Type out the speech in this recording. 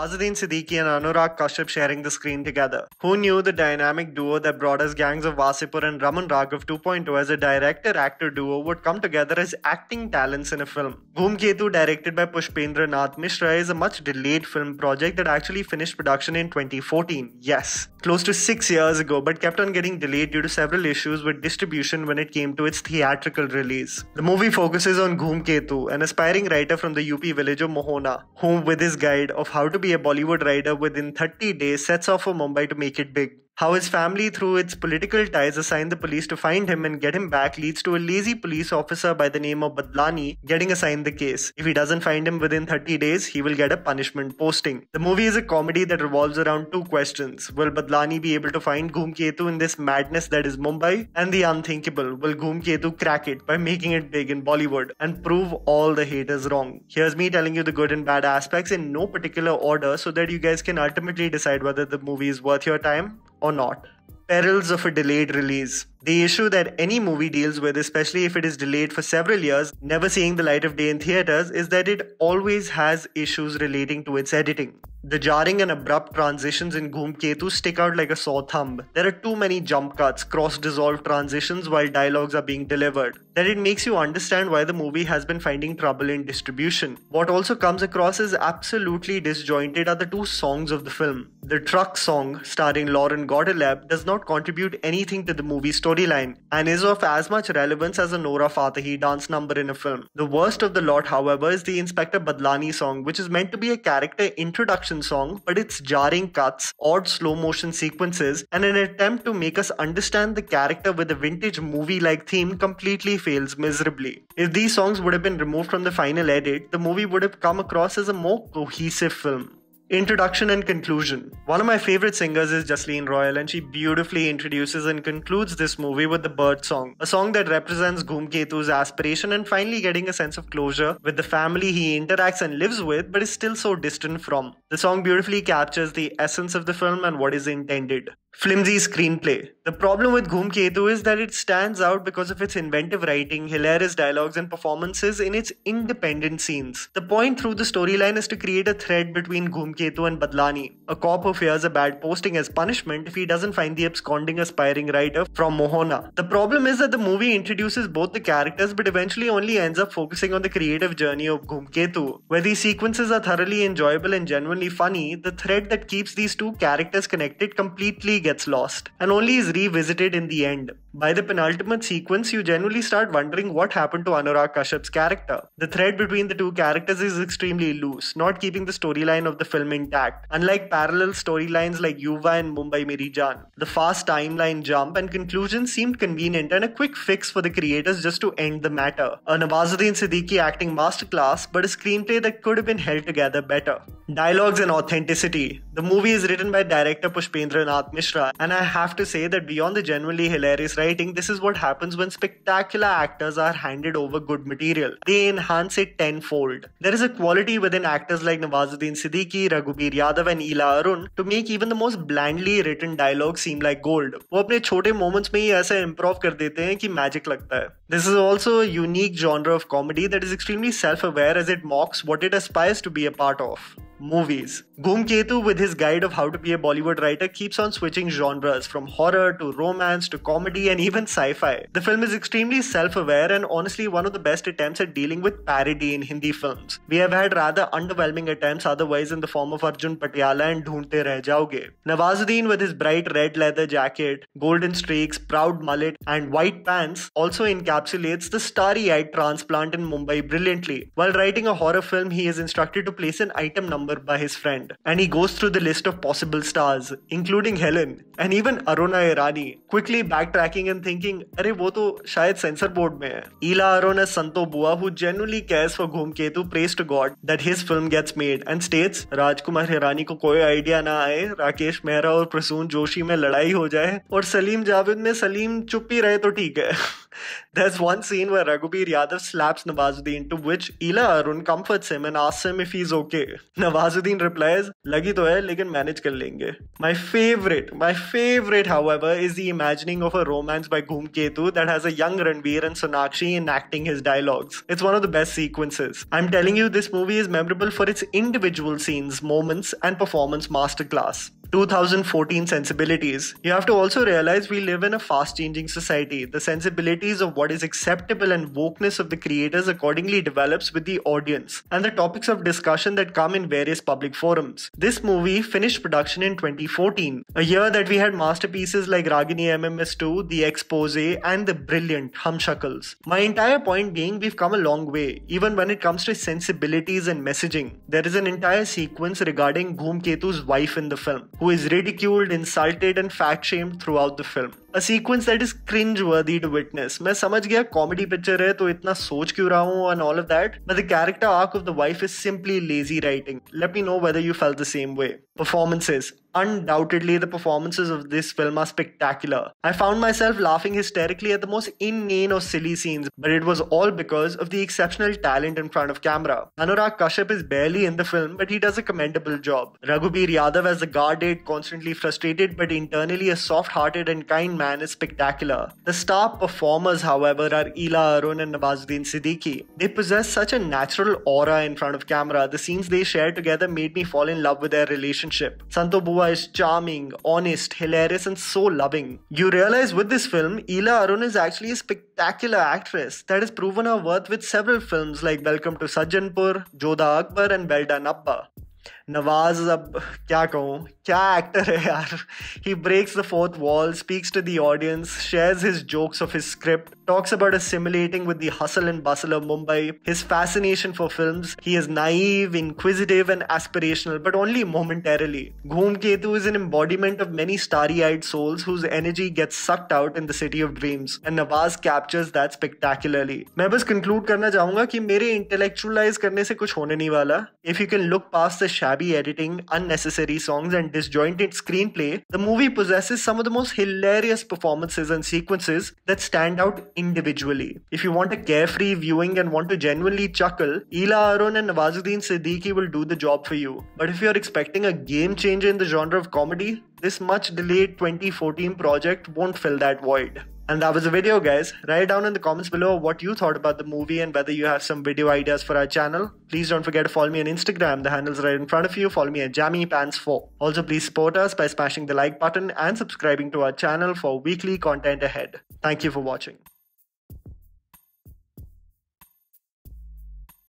Azuddin Siddiqui and Anurag Kashyap sharing the screen together. Who knew the dynamic duo that brought us gangs of Vasipur and Raman Raghav 2.0 as a director-actor duo would come together as acting talents in a film. Bhoomketu, directed by Pushpendra Nath Mishra, is a much delayed film project that actually finished production in 2014, yes, close to 6 years ago but kept on getting delayed due to several issues with distribution when it came to its theatrical release. The movie focuses on Bhoomketu, an aspiring writer from the UP village of Mohona, who with his guide of how to be a Bollywood rider within 30 days sets off for Mumbai to make it big. How his family, through its political ties, assigned the police to find him and get him back leads to a lazy police officer by the name of Badlani getting assigned the case. If he doesn't find him within 30 days, he will get a punishment posting. The movie is a comedy that revolves around two questions. Will Badlani be able to find Goomketu in this madness that is Mumbai? And the unthinkable, will Goomketu crack it by making it big in Bollywood and prove all the haters wrong? Here's me telling you the good and bad aspects in no particular order so that you guys can ultimately decide whether the movie is worth your time or not. Perils of a delayed release. The issue that any movie deals with, especially if it is delayed for several years, never seeing the light of day in theaters, is that it always has issues relating to its editing. The jarring and abrupt transitions in Ketu stick out like a sore thumb. There are too many jump cuts, cross dissolved transitions while dialogues are being delivered that it makes you understand why the movie has been finding trouble in distribution. What also comes across as absolutely disjointed are the two songs of the film. The truck song, starring Lauren Godelab, does not contribute anything to the movie storyline and is of as much relevance as a Nora Fatahi dance number in a film. The worst of the lot, however, is the Inspector Badlani song, which is meant to be a character introduction song, but its jarring cuts, odd slow motion sequences, and an attempt to make us understand the character with a vintage movie like theme completely fails miserably. If these songs would have been removed from the final edit, the movie would have come across as a more cohesive film. Introduction and conclusion. One of my favorite singers is Jasleen Royal, and she beautifully introduces and concludes this movie with the Bird Song, a song that represents Goomketu's aspiration and finally getting a sense of closure with the family he interacts and lives with but is still so distant from. The song beautifully captures the essence of the film and what is intended. Flimsy screenplay. The problem with Ghum Ketu is that it stands out because of its inventive writing, hilarious dialogues, and performances in its independent scenes. The point through the storyline is to create a thread between Ghum Ketu and Badlani, a cop who fears a bad posting as punishment if he doesn't find the absconding aspiring writer from Mohana. The problem is that the movie introduces both the characters but eventually only ends up focusing on the creative journey of Ghum Ketu, where these sequences are thoroughly enjoyable and genuinely only funny, the thread that keeps these two characters connected completely gets lost and only is revisited in the end. By the penultimate sequence, you genuinely start wondering what happened to Anurag Kashyap's character. The thread between the two characters is extremely loose, not keeping the storyline of the film intact. Unlike parallel storylines like Yuva and Mumbai Meri Jaan, the fast timeline jump and conclusion seemed convenient and a quick fix for the creators just to end the matter. A Nawazuddin Siddiqui acting masterclass, but a screenplay that could have been held together better. Dialogues and authenticity. The movie is written by director Pushpendra Nath Mishra, and I have to say that beyond the genuinely hilarious writing, this is what happens when spectacular actors are handed over good material. They enhance it tenfold. There is a quality within actors like Nawazuddin Siddiqui, Raghubir Yadav, and Ila Arun to make even the most blandly written dialogue seem like gold. वो अपने छोटे moments में ही ऐसा improv कर देते हैं कि magic लगता है. This is also a unique genre of comedy that is extremely self-aware as it mocks what it aspires to be a part of movies. Bhumketu, with his guide of how to be a Bollywood writer, keeps on switching genres from horror to romance to comedy and even sci fi. The film is extremely self aware and honestly one of the best attempts at dealing with parody in Hindi films. We have had rather underwhelming attempts otherwise in the form of Arjun Patiala and Dhoondte Reh Jaoge. Nawazuddin, with his bright red leather jacket, golden streaks, proud mullet, and white pants, also encapsulates the starry eyed transplant in Mumbai brilliantly. While writing a horror film, he is instructed to place an item number number by his friend, and he goes through the list of possible stars, including Helen and even Aruna Irani, quickly backtracking and thinking, Are wo to shayad sensor board mein hai. Ila Arona Santo Bua, who genuinely cares for Ghumketu, prays to God that his film gets made and states, Rajkumar Hirani ko koi idea na aaye, Rakesh Mehra aur Prasoon Joshi mein ladai ho jaye, aur Salim Javed mein Salim चुप ही रहे तो ठीक है There's one scene where Ragubir Yadav slaps Nawazuddin, to which Ila Arun comforts him and asks him if he's okay. Nawazuddin replies, Lagi to hai, lekin manage kar lenge. My favorite, my favorite, however, is the imagining of a romance by Goomketu that has a young Ranveer and Sonakshi enacting his dialogues. It's one of the best sequences. I'm telling you, this movie is memorable for its individual scenes, moments, and performance masterclass. 2014 sensibilities, you have to also realize we live in a fast changing society. The sensibilities of what is acceptable and wokeness of the creators accordingly develops with the audience and the topics of discussion that come in various public forums. This movie finished production in 2014, a year that we had masterpieces like Ragini MMS2, The Expose, and the brilliant Humshakals. My entire point being, we've come a long way, even when it comes to sensibilities and messaging. There is an entire sequence regarding Bhumketu's wife in the film who is ridiculed, insulted, and fat shamed throughout the film. A sequence that is cringe worthy to witness मैं समझ गया comedy picture है तो इतना सोच क्यों रहा हूँ and all of that but the character arc of the wife is simply lazy writing let me know whether you feel the same way performances. Undoubtedly, the performances of this film are spectacular. I found myself laughing hysterically at the most inane or silly scenes, but it was all because of the exceptional talent in front of camera. Anurag Kashyap is barely in the film, but he does a commendable job. Raghubir Yadav as the guarded, constantly frustrated but internally a soft-hearted and kind man is spectacular. The star performers, however, are Ila Arun and Nawazuddin Siddiqui. They possess such a natural aura in front of camera. The scenes they share together made me fall in love with their relationship. Santo Bua is charming, honest, hilarious, and so loving. You realize with this film, Ila Arun is actually a spectacular actress that has proven her worth with several films like Welcome to Sajjanpur, Jodha Akbar, and Belda Nappa. Nawaz अब क्या कहूँ क्या actor है यार he breaks the fourth wall speaks to the audience his jokes of his script talks about assimilating with the and bustle of Mumbai his fascination for film he is naive inquisitive and aspirational but only momentarily Ghoomketu is an embodiment of many starry eyed souls energy gets sucked out in the city of dreams and Nawaz captures that spectacularly मैं बस conclude करना चाहूंगा कि मेरे intellectualise करने से कुछ होने नहीं वाला if you can look past the shape editing, unnecessary songs, and disjointed screenplay, the movie possesses some of the most hilarious performances and sequences that stand out individually. If you want a carefree viewing and want to genuinely chuckle, Ila Arun and Nawazuddin Siddiqui will do the job for you. But if you're expecting a game changer in the genre of comedy, this much delayed 2014 project won't fill that void. And that was the video, guys. Write down in the comments below what you thought about the movie and whether you have some video ideas for our channel. Please don't forget to follow me on Instagram. The handle's right in front of you. Follow me at JammyPants4. Also, please support us by smashing the like button and subscribing to our channel for weekly content ahead. Thank you for watching.